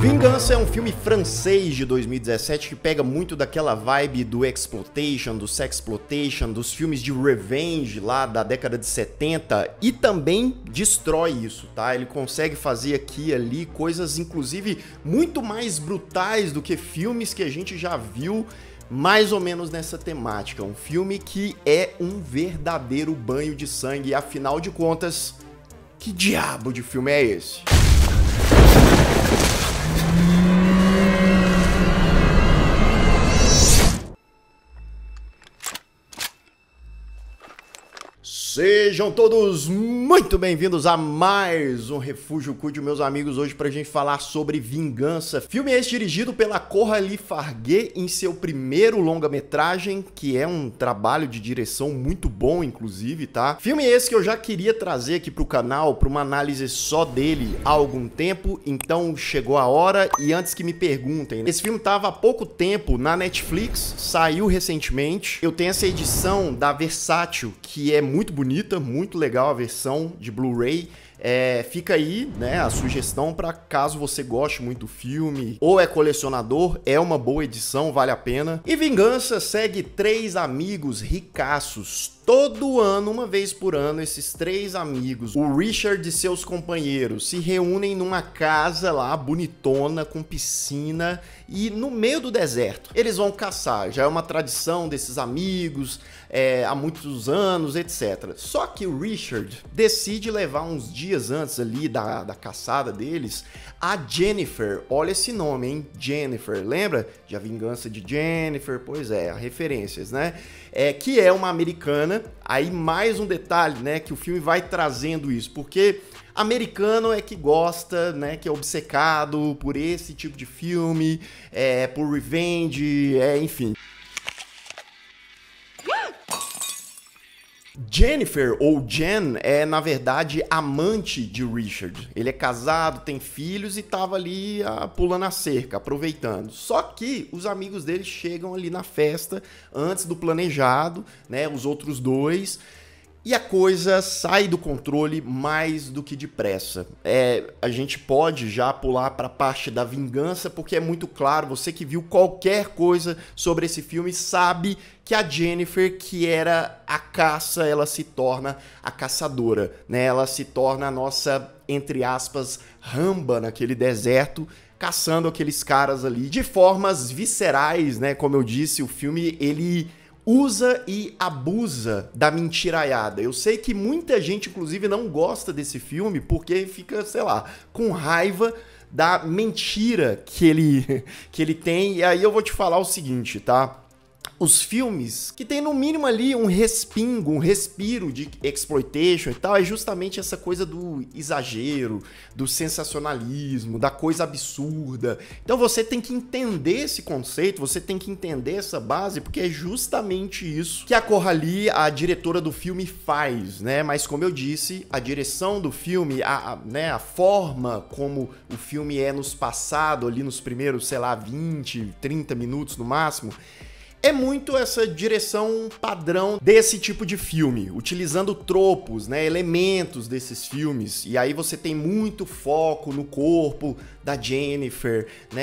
Vingança é um filme francês de 2017 que pega muito daquela vibe do exploitation, do sexploitation, dos filmes de revenge lá da década de 70 e também destrói isso, tá? Ele consegue fazer aqui e ali coisas inclusive muito mais brutais do que filmes que a gente já viu mais ou menos nessa temática. Um filme que é um verdadeiro banho de sangue, afinal de contas, que diabo de filme é esse? Sejam todos muito bem-vindos a mais um Refúgio Cuide, meus amigos, hoje para a gente falar sobre vingança. Filme esse dirigido pela Coralie Farguet em seu primeiro longa-metragem, que é um trabalho de direção muito bom, inclusive, tá? Filme esse que eu já queria trazer aqui pro canal para uma análise só dele há algum tempo, então chegou a hora e antes que me perguntem, esse filme tava há pouco tempo na Netflix, saiu recentemente. Eu tenho essa edição da Versátil, que é muito bonita bonita, muito legal a versão de Blu-ray. É, fica aí, né, a sugestão para caso você goste muito do filme ou é colecionador, é uma boa edição, vale a pena. E Vingança segue três amigos ricaços, Todo ano, uma vez por ano, esses três amigos, o Richard e seus companheiros, se reúnem numa casa lá bonitona, com piscina e no meio do deserto. Eles vão caçar, já é uma tradição desses amigos é, há muitos anos, etc. Só que o Richard decide levar uns dias antes ali da, da caçada deles a Jennifer. Olha esse nome, hein? Jennifer. Lembra? De A Vingança de Jennifer? Pois é, referências, né? É, que é uma americana né? Aí mais um detalhe, né, que o filme vai trazendo isso, porque americano é que gosta, né, que é obcecado por esse tipo de filme, é, por revenge, é, enfim. Jennifer, ou Jen, é na verdade amante de Richard. Ele é casado, tem filhos e tava ali ah, pulando a cerca, aproveitando. Só que os amigos dele chegam ali na festa antes do planejado, né? Os outros dois. E a coisa sai do controle mais do que depressa. É, a gente pode já pular para a parte da vingança, porque é muito claro, você que viu qualquer coisa sobre esse filme sabe que a Jennifer, que era a caça, ela se torna a caçadora, né? Ela se torna a nossa, entre aspas, ramba naquele deserto, caçando aqueles caras ali de formas viscerais, né? Como eu disse, o filme ele usa e abusa da mentiraiada. Eu sei que muita gente, inclusive, não gosta desse filme porque fica, sei lá, com raiva da mentira que ele, que ele tem. E aí eu vou te falar o seguinte, tá? os filmes que tem no mínimo ali um respingo, um respiro de exploitation e tal, é justamente essa coisa do exagero, do sensacionalismo, da coisa absurda. Então você tem que entender esse conceito, você tem que entender essa base, porque é justamente isso que a Corrali, a diretora do filme, faz, né? Mas como eu disse, a direção do filme, a, a, né, a forma como o filme é nos passado ali nos primeiros, sei lá, 20, 30 minutos no máximo, é muito essa direção padrão desse tipo de filme, utilizando tropos, né, elementos desses filmes. E aí você tem muito foco no corpo da Jennifer, né,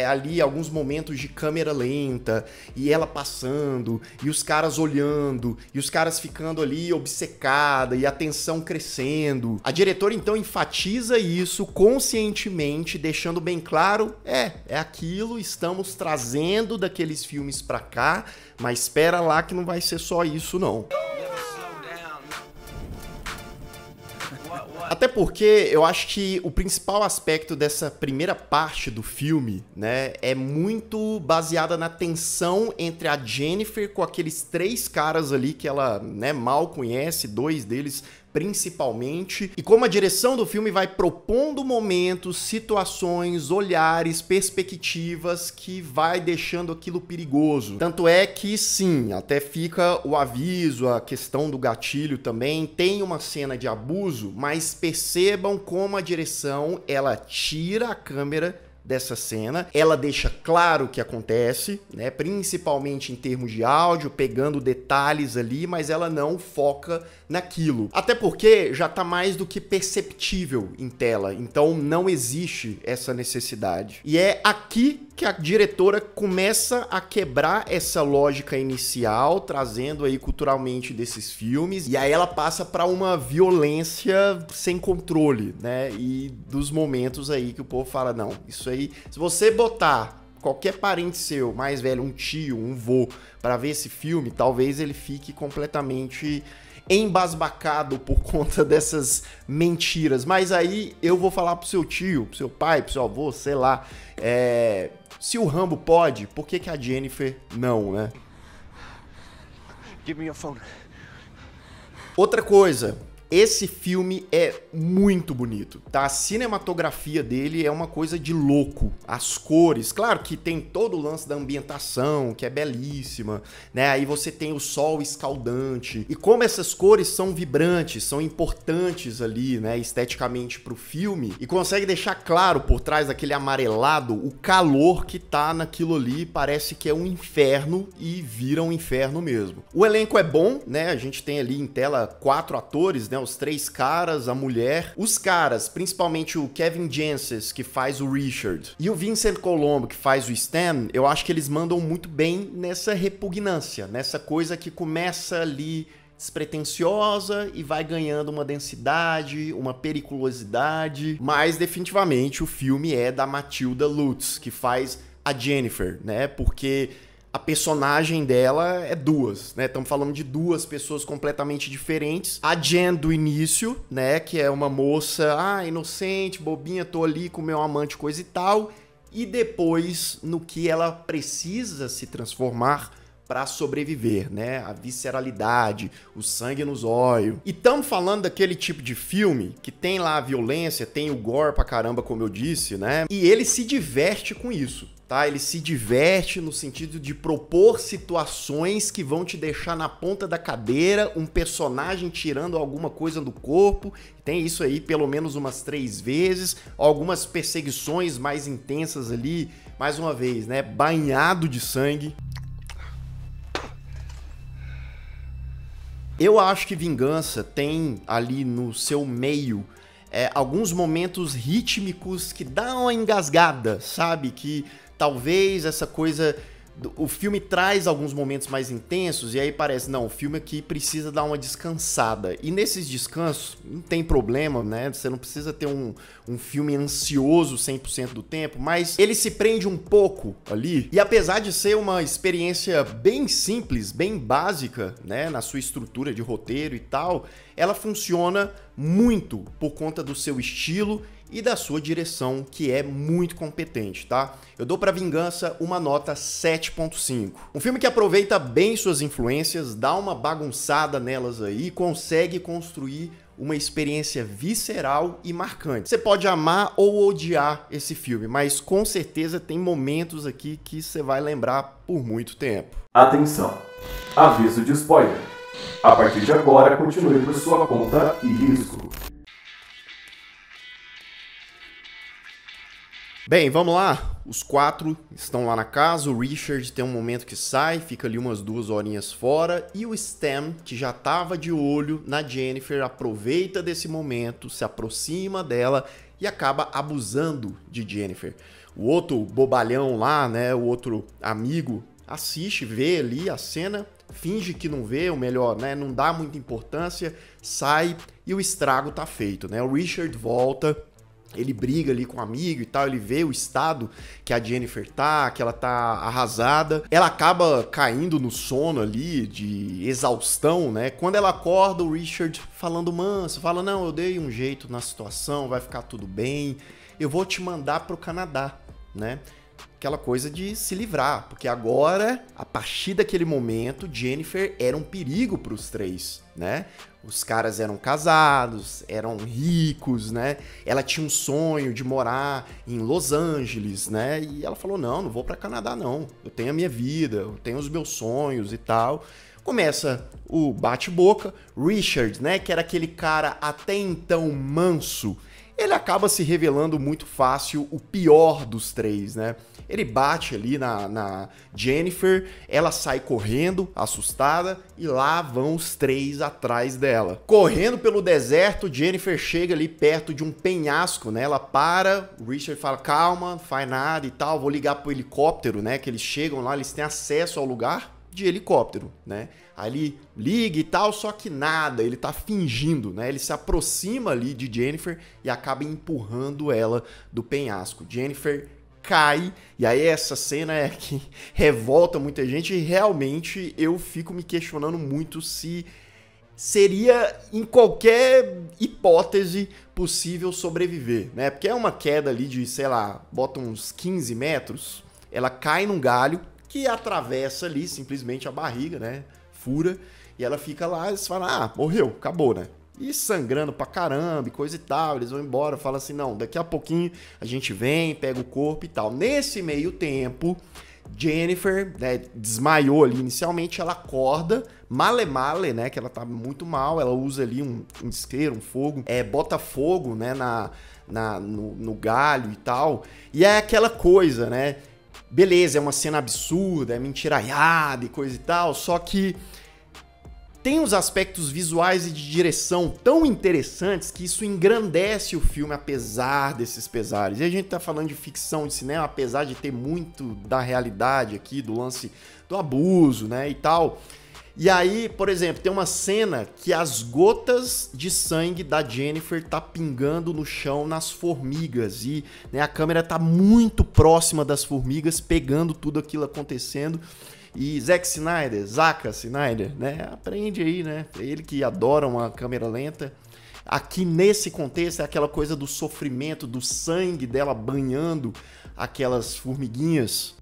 é, ali alguns momentos de câmera lenta e ela passando e os caras olhando e os caras ficando ali obcecada e a tensão crescendo. A diretora então enfatiza isso conscientemente, deixando bem claro, é, é aquilo, estamos trazendo daqueles filmes para cá tá? Mas espera lá que não vai ser só isso não. Até porque eu acho que o principal aspecto dessa primeira parte do filme, né, é muito baseada na tensão entre a Jennifer com aqueles três caras ali que ela, né, mal conhece, dois deles principalmente, e como a direção do filme vai propondo momentos, situações, olhares, perspectivas que vai deixando aquilo perigoso. Tanto é que sim, até fica o aviso, a questão do gatilho também, tem uma cena de abuso, mas percebam como a direção ela tira a câmera dessa cena. Ela deixa claro o que acontece, né? Principalmente em termos de áudio, pegando detalhes ali, mas ela não foca naquilo. Até porque já está mais do que perceptível em tela, então não existe essa necessidade. E é aqui que a diretora começa a quebrar essa lógica inicial, trazendo aí culturalmente desses filmes, e aí ela passa para uma violência sem controle, né? E dos momentos aí que o povo fala, não, isso aí, se você botar qualquer parente seu, mais velho, um tio, um vô, para ver esse filme, talvez ele fique completamente embasbacado por conta dessas mentiras. Mas aí eu vou falar pro seu tio, pro seu pai, pro seu avô, sei lá, é, se o Rambo pode, por que, que a Jennifer não, né? Give me your phone. Outra coisa, esse filme é muito bonito, tá? A cinematografia dele é uma coisa de louco. As cores, claro que tem todo o lance da ambientação, que é belíssima, né? Aí você tem o sol escaldante. E como essas cores são vibrantes, são importantes ali, né, esteticamente pro filme, e consegue deixar claro por trás daquele amarelado o calor que tá naquilo ali, parece que é um inferno e vira um inferno mesmo. O elenco é bom, né? A gente tem ali em tela quatro atores né? Os três caras, a mulher. Os caras, principalmente o Kevin Jensen, que faz o Richard, e o Vincent Colombo, que faz o Stan, eu acho que eles mandam muito bem nessa repugnância, nessa coisa que começa ali despretensiosa e vai ganhando uma densidade, uma periculosidade, mas definitivamente o filme é da Matilda Lutz, que faz a Jennifer, né? Porque a personagem dela é duas, né? Estamos falando de duas pessoas completamente diferentes. A Jen do início, né? Que é uma moça, ah, inocente, bobinha, tô ali com meu amante, coisa e tal. E depois, no que ela precisa se transformar para sobreviver, né? A visceralidade, o sangue nos olhos. E estamos falando daquele tipo de filme que tem lá a violência, tem o gore pra caramba, como eu disse, né? E ele se diverte com isso tá? Ele se diverte no sentido de propor situações que vão te deixar na ponta da cadeira, um personagem tirando alguma coisa do corpo. Tem isso aí pelo menos umas três vezes, algumas perseguições mais intensas ali, mais uma vez, né? Banhado de sangue. Eu acho que Vingança tem ali no seu meio é, alguns momentos rítmicos que dão uma engasgada, sabe? Que talvez essa coisa. O filme traz alguns momentos mais intensos e aí parece, não, o filme aqui precisa dar uma descansada. E nesses descansos, não tem problema, né? Você não precisa ter um, um filme ansioso 100% do tempo, mas ele se prende um pouco ali. E apesar de ser uma experiência bem simples, bem básica, né, na sua estrutura de roteiro e tal, ela funciona muito por conta do seu estilo e da sua direção, que é muito competente, tá? Eu dou para Vingança uma nota 7.5. Um filme que aproveita bem suas influências, dá uma bagunçada nelas aí e consegue construir uma experiência visceral e marcante. Você pode amar ou odiar esse filme, mas com certeza tem momentos aqui que você vai lembrar por muito tempo. Atenção! Aviso de spoiler. A partir de agora, continue por sua conta e risco. Bem, vamos lá. Os quatro estão lá na casa. O Richard tem um momento que sai, fica ali umas duas horinhas fora. E o Stan, que já estava de olho na Jennifer, aproveita desse momento, se aproxima dela e acaba abusando de Jennifer. O outro bobalhão lá, né? O outro amigo assiste, vê ali a cena, finge que não vê, ou melhor, né? Não dá muita importância, sai e o estrago tá feito, né? O Richard volta ele briga ali com um amigo e tal, ele vê o estado que a Jennifer tá, que ela tá arrasada. Ela acaba caindo no sono ali de exaustão, né? Quando ela acorda, o Richard falando manso, fala: "Não, eu dei um jeito na situação, vai ficar tudo bem. Eu vou te mandar pro Canadá", né? aquela coisa de se livrar, porque agora, a partir daquele momento, Jennifer era um perigo para os três, né? Os caras eram casados, eram ricos, né? Ela tinha um sonho de morar em Los Angeles, né? E ela falou: "Não, não vou para Canadá não. Eu tenho a minha vida, eu tenho os meus sonhos e tal". Começa o bate-boca, Richard, né, que era aquele cara até então manso, ele acaba se revelando muito fácil o pior dos três, né? Ele bate ali na, na Jennifer, ela sai correndo, assustada, e lá vão os três atrás dela. Correndo pelo deserto, Jennifer chega ali perto de um penhasco, né? Ela para, o Richard fala: calma, não faz nada e tal, vou ligar pro helicóptero, né? Que eles chegam lá, eles têm acesso ao lugar de helicóptero, né? Ali liga e tal, só que nada, ele tá fingindo, né? Ele se aproxima ali de Jennifer e acaba empurrando ela do penhasco. Jennifer cai. E aí essa cena é que revolta muita gente e realmente eu fico me questionando muito se seria em qualquer hipótese possível sobreviver, né? Porque é uma queda ali de, sei lá, bota uns 15 metros, ela cai num galho que atravessa ali simplesmente a barriga, né? Fura e ela fica lá e você fala, ah, morreu, acabou, né? E sangrando pra caramba, e coisa e tal. Eles vão embora, falam assim: não, daqui a pouquinho a gente vem, pega o corpo e tal. Nesse meio tempo, Jennifer né, desmaiou ali inicialmente, ela acorda, male male, né, que ela tá muito mal, ela usa ali um, um isqueiro, um fogo, é, bota fogo, né, na, na no, no galho e tal, e é aquela coisa, né, beleza, é uma cena absurda, é mentiraiada e coisa e tal, só que tem uns aspectos visuais e de direção tão interessantes que isso engrandece o filme apesar desses pesares. E a gente tá falando de ficção de cinema, apesar de ter muito da realidade aqui, do lance do abuso, né, e tal. E aí, por exemplo, tem uma cena que as gotas de sangue da Jennifer tá pingando no chão nas formigas e né, a câmera tá muito próxima das formigas, pegando tudo aquilo acontecendo. E Zack Snyder, Zaka Snyder, né? Aprende aí, né? É ele que adora uma câmera lenta. Aqui nesse contexto é aquela coisa do sofrimento, do sangue dela banhando aquelas formiguinhas.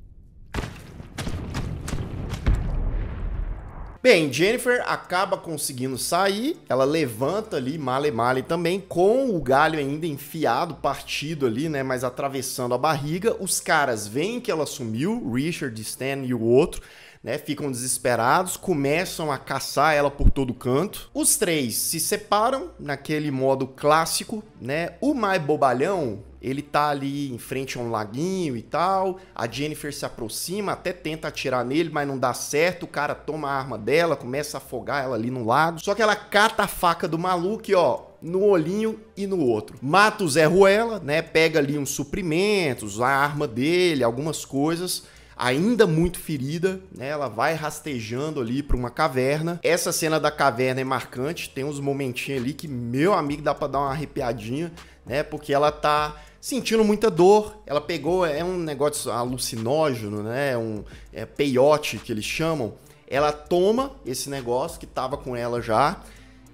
Bem, Jennifer acaba conseguindo sair, ela levanta ali male male também, com o galho ainda enfiado, partido ali, né, mas atravessando a barriga. Os caras veem que ela sumiu, Richard, Stan e o outro, né? Ficam desesperados, começam a caçar ela por todo canto. Os três se separam naquele modo clássico, né? O mais bobalhão, ele tá ali em frente a um laguinho e tal. A Jennifer se aproxima, até tenta atirar nele, mas não dá certo. O cara toma a arma dela, começa a afogar ela ali no lago. Só que ela cata a faca do maluco e, ó, no olhinho e no outro. Mata o Zé Ruela, né? Pega ali uns suprimentos, a arma dele, algumas coisas ainda muito ferida, né? Ela vai rastejando ali para uma caverna. Essa cena da caverna é marcante, tem uns momentinhos ali que meu amigo dá para dar uma arrepiadinha, né? Porque ela tá sentindo muita dor. Ela pegou é um negócio alucinógeno, né? É um é, peiote que eles chamam. Ela toma esse negócio que tava com ela já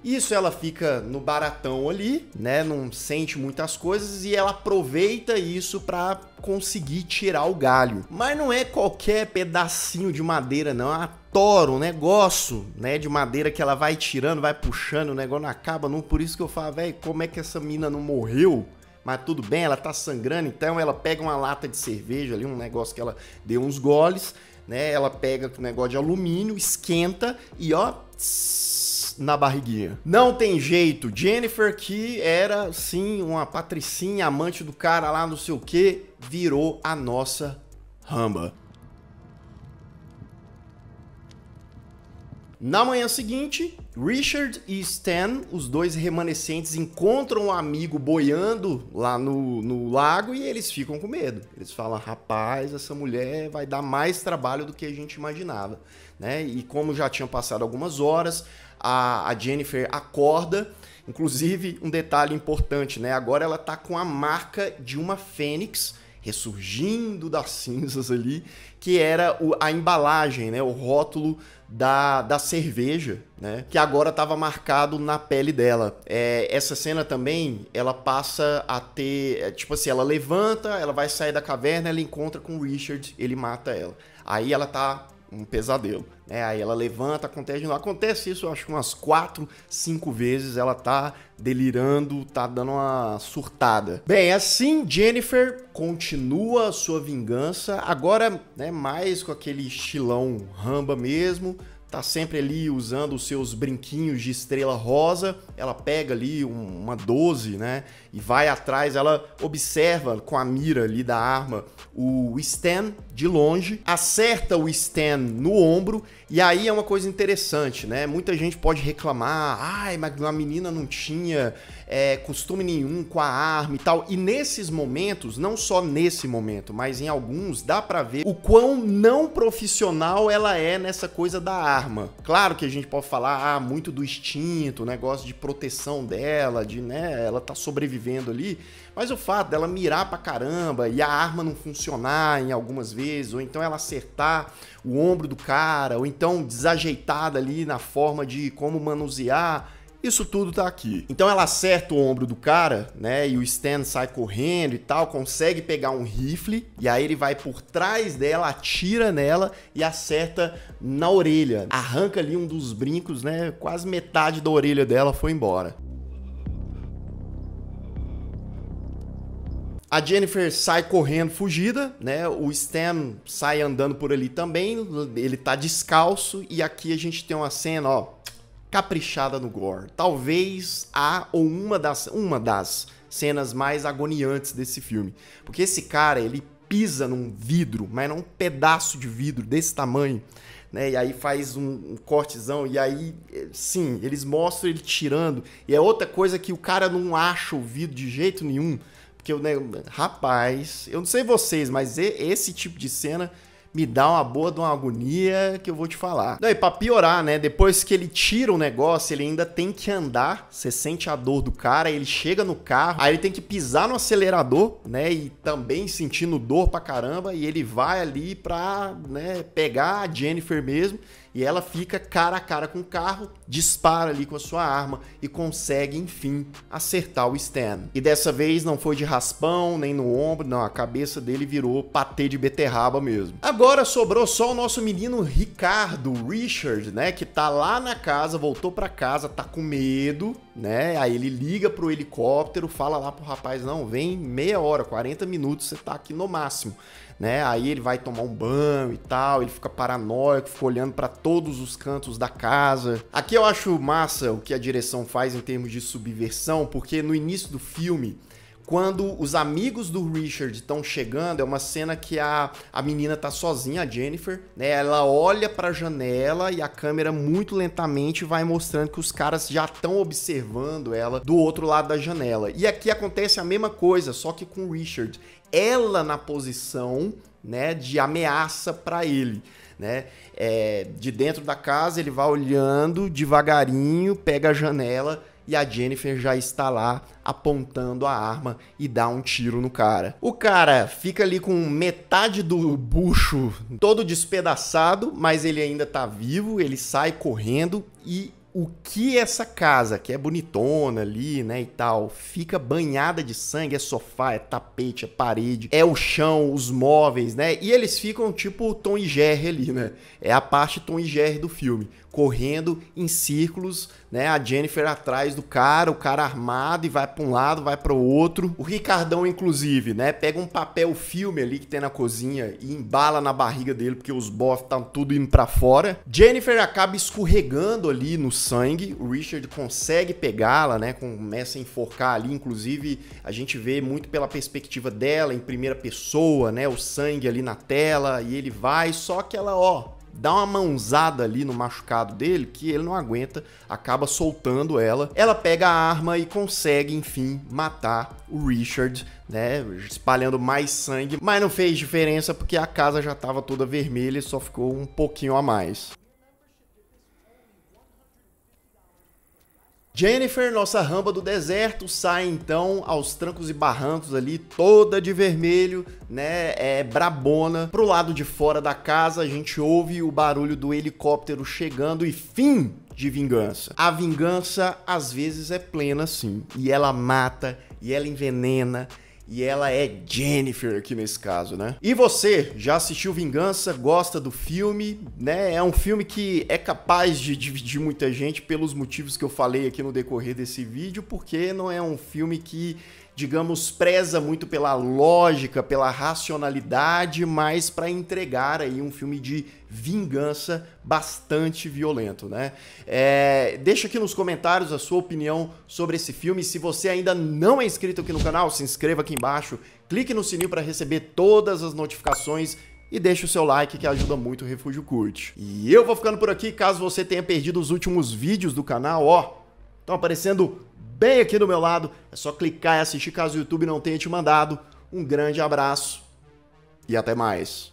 isso ela fica no baratão ali, né? Não sente muitas coisas e ela aproveita isso para conseguir tirar o galho. Mas não é qualquer pedacinho de madeira, não. É toro, um negócio, né? De madeira que ela vai tirando, vai puxando, o negócio não acaba, não. Por isso que eu falo, velho, como é que essa mina não morreu? Mas tudo bem, ela tá sangrando, então ela pega uma lata de cerveja ali, um negócio que ela deu uns goles, né? Ela pega o um negócio de alumínio, esquenta e ó. Tss, na barriguinha. Não tem jeito. Jennifer, que era sim uma patricinha, amante do cara lá, não sei o que, virou a nossa ramba. Na manhã seguinte, Richard e Stan, os dois remanescentes, encontram um amigo boiando lá no, no lago e eles ficam com medo. Eles falam: rapaz, essa mulher vai dar mais trabalho do que a gente imaginava. Né? E como já tinham passado algumas horas, a, a Jennifer acorda. Inclusive, um detalhe importante, né? Agora ela está com a marca de uma fênix ressurgindo das cinzas ali, que era a embalagem, né, o rótulo da, da cerveja, né, que agora estava marcado na pele dela. É, essa cena também, ela passa a ter, é, tipo assim, ela levanta, ela vai sair da caverna, ela encontra com o Richard, ele mata ela. Aí ela tá um pesadelo. Né? aí ela levanta, acontece, acontece isso, acho que umas quatro, cinco vezes. Ela tá delirando, tá dando uma surtada. Bem, é assim Jennifer continua sua vingança, agora né, mais com aquele estilão ramba mesmo tá sempre ali usando os seus brinquinhos de estrela rosa, ela pega ali uma 12, né, e vai atrás, ela observa com a mira ali da arma o Stan de longe, acerta o Stan no ombro, e aí é uma coisa interessante, né? Muita gente pode reclamar: "Ai, mas a menina não tinha é, costume nenhum com a arma e tal. E nesses momentos, não só nesse momento, mas em alguns, dá para ver o quão não profissional ela é nessa coisa da arma. Claro que a gente pode falar ah, muito do instinto, negócio né, de proteção dela, de né, ela tá sobrevivendo ali, mas o fato dela mirar pra caramba e a arma não funcionar em algumas vezes, ou então ela acertar o ombro do cara, ou então desajeitada ali na forma de como manusear isso tudo tá aqui. Então ela acerta o ombro do cara, né? E o Stan sai correndo e tal, consegue pegar um rifle, e aí ele vai por trás dela, atira nela e acerta na orelha. Arranca ali um dos brincos, né? Quase metade da orelha dela foi embora. A Jennifer sai correndo fugida, né? O Stan sai andando por ali também, ele tá descalço e aqui a gente tem uma cena, ó, caprichada no gore. Talvez a ou uma das, uma das cenas mais agoniantes desse filme. Porque esse cara, ele pisa num vidro, mas num pedaço de vidro desse tamanho, né? E aí faz um, um cortezão e aí, eh, sim, eles mostram ele tirando. E é outra coisa que o cara não acha o vidro de jeito nenhum. Porque, né, rapaz, eu não sei vocês, mas esse tipo de cena me dá uma boa de uma agonia que eu vou te falar. Daí, e pra piorar, né? Depois que ele tira o negócio, ele ainda tem que andar. Você sente a dor do cara, ele chega no carro, aí ele tem que pisar no acelerador, né? E também sentindo dor pra caramba. E ele vai ali pra né, pegar a Jennifer mesmo. E ela fica cara a cara com o carro, dispara ali com a sua arma e consegue, enfim, acertar o Stan. E dessa vez não foi de raspão, nem no ombro, não, a cabeça dele virou patê de beterraba mesmo. Agora sobrou só o nosso menino Ricardo, Richard, né, que tá lá na casa, voltou para casa, tá com medo, né? Aí ele liga pro helicóptero, fala lá pro rapaz, não, vem meia hora, 40 minutos, você tá aqui no máximo, né? Aí ele vai tomar um banho e tal, ele fica paranoico, fica olhando para todos os cantos da casa. Aqui eu acho massa o que a direção faz em termos de subversão, porque no início do filme, quando os amigos do Richard estão chegando, é uma cena que a, a menina tá sozinha, a Jennifer, né? Ela olha para a janela e a câmera muito lentamente vai mostrando que os caras já estão observando ela do outro lado da janela. E aqui acontece a mesma coisa, só que com o Richard. Ela na posição né, de ameaça para ele. Né? É, de dentro da casa, ele vai olhando devagarinho, pega a janela e a Jennifer já está lá apontando a arma e dá um tiro no cara. O cara fica ali com metade do bucho todo despedaçado, mas ele ainda está vivo, ele sai correndo e o que essa casa, que é bonitona ali, né, e tal, fica banhada de sangue, é sofá, é tapete, é parede, é o chão, os móveis, né? E eles ficam tipo Tom e Jerry ali, né? É a parte Tom e Jerry do filme correndo em círculos, né? A Jennifer atrás do cara, o cara armado e vai para um lado, vai para o outro. O Ricardão inclusive, né, pega um papel filme ali que tem na cozinha e embala na barriga dele porque os bofs estão tudo indo para fora. Jennifer acaba escorregando ali no sangue. O Richard consegue pegá-la, né, começa a enforcar ali, inclusive a gente vê muito pela perspectiva dela em primeira pessoa, né, o sangue ali na tela e ele vai, só que ela, ó, dá uma mãozada ali no machucado dele que ele não aguenta, acaba soltando ela. Ela pega a arma e consegue, enfim, matar o Richard, né, espalhando mais sangue, mas não fez diferença porque a casa já estava toda vermelha e só ficou um pouquinho a mais. Jennifer, nossa ramba do deserto, sai então aos trancos e barrancos ali, toda de vermelho, né? É brabona. Pro lado de fora da casa, a gente ouve o barulho do helicóptero chegando e fim de vingança. A vingança às vezes é plena sim, e ela mata, e ela envenena, e ela é Jennifer aqui nesse caso, né? E você, já assistiu Vingança, gosta do filme, né? É um filme que é capaz de dividir muita gente pelos motivos que eu falei aqui no decorrer desse vídeo, porque não é um filme que digamos, preza muito pela lógica, pela racionalidade, mas para entregar aí um filme de vingança bastante violento, né? É, deixa aqui nos comentários a sua opinião sobre esse filme. Se você ainda não é inscrito aqui no canal, se inscreva aqui embaixo, clique no sininho para receber todas as notificações e deixa o seu like que ajuda muito o Refúgio Curte. E eu vou ficando por aqui, caso você tenha perdido os últimos vídeos do canal, ó, estão aparecendo bem aqui do meu lado, é só clicar e assistir caso o YouTube não tenha te mandado. Um grande abraço e até mais.